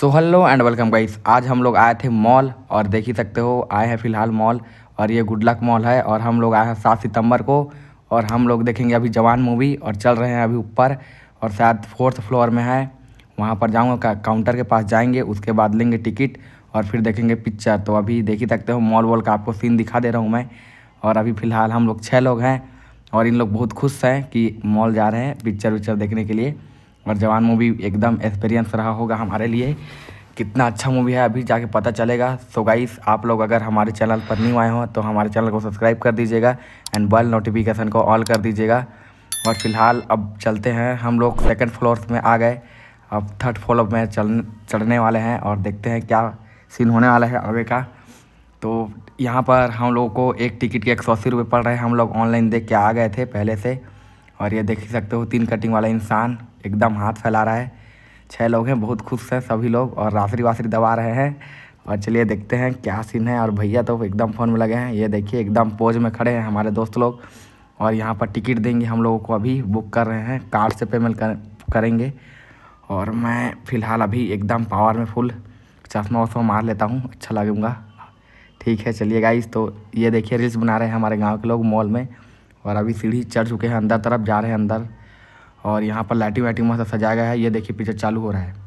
so hello and welcome guys आज हम लोग आए थे मॉल और देख ही सकते हो आए हैं फिलहाल मॉल और ये गुड लक मॉल है और हम लोग आए हैं सात सितंबर को और हम लोग देखेंगे अभी जवान मूवी और चल रहे हैं अभी ऊपर और शायद फोर्थ फ्लोर में है वहाँ पर जाऊँगा काउंटर के पास जाएंगे उसके बाद लेंगे टिकट और फिर देखेंगे पिक्चर तो अभी देख ही सकते हो मॉल वॉल का आपको सीन दिखा दे रहा हूँ मैं और अभी फ़िलहाल हम लोग छः लोग हैं और इन लोग बहुत खुश हैं कि मॉल जा रहे हैं पिक्चर विक्चर देखने के लिए और जवान मूवी एकदम एक्सपीरियंस रहा होगा हमारे लिए कितना अच्छा मूवी है अभी जाके पता चलेगा सो गाइस आप लोग अगर हमारे चैनल पर नहीं आए हों तो हमारे चैनल को सब्सक्राइब कर दीजिएगा एंड बेल नोटिफिकेशन को ऑल कर दीजिएगा और फिलहाल अब चलते हैं हम लोग सेकंड फ्लोर में आ गए अब थर्ड फ्लोर में चल चढ़ने वाले हैं और देखते हैं क्या सीन होने वाला है आगे का तो यहाँ पर हम लोगों को एक टिकट के एक सौ अस्सी रुपये पड़ रहे हैं हम लोग ऑनलाइन देख के आ गए थे पहले से और ये देख ही सकते हो तीन कटिंग वाला इंसान एकदम हाथ फैला रहा है छः लोग हैं बहुत खुश हैं सभी लोग और रासरी वासरी दबा रहे हैं और चलिए देखते हैं क्या सीन है और भैया तो एकदम फ़ोन में लगे हैं ये देखिए एकदम पोज में खड़े हैं हमारे दोस्त लोग और यहाँ पर टिकट देंगे हम लोगों को अभी बुक कर रहे हैं कार्ड से पेमेंट कर, करेंगे और मैं फ़िलहाल अभी एकदम पावर में फुल चश्मा वश्मा मार लेता हूँ अच्छा लगूँगा ठीक है चलिए गाइस तो ये देखिए रील्स बना रहे हैं हमारे गांव के लोग मॉल में और अभी सीढ़ी चढ़ चुके हैं अंदर तरफ जा रहे हैं अंदर और यहाँ पर लाइटिंग वाइटिंग मस्त सजाया गया है ये देखिए पिक्चर चालू हो रहा है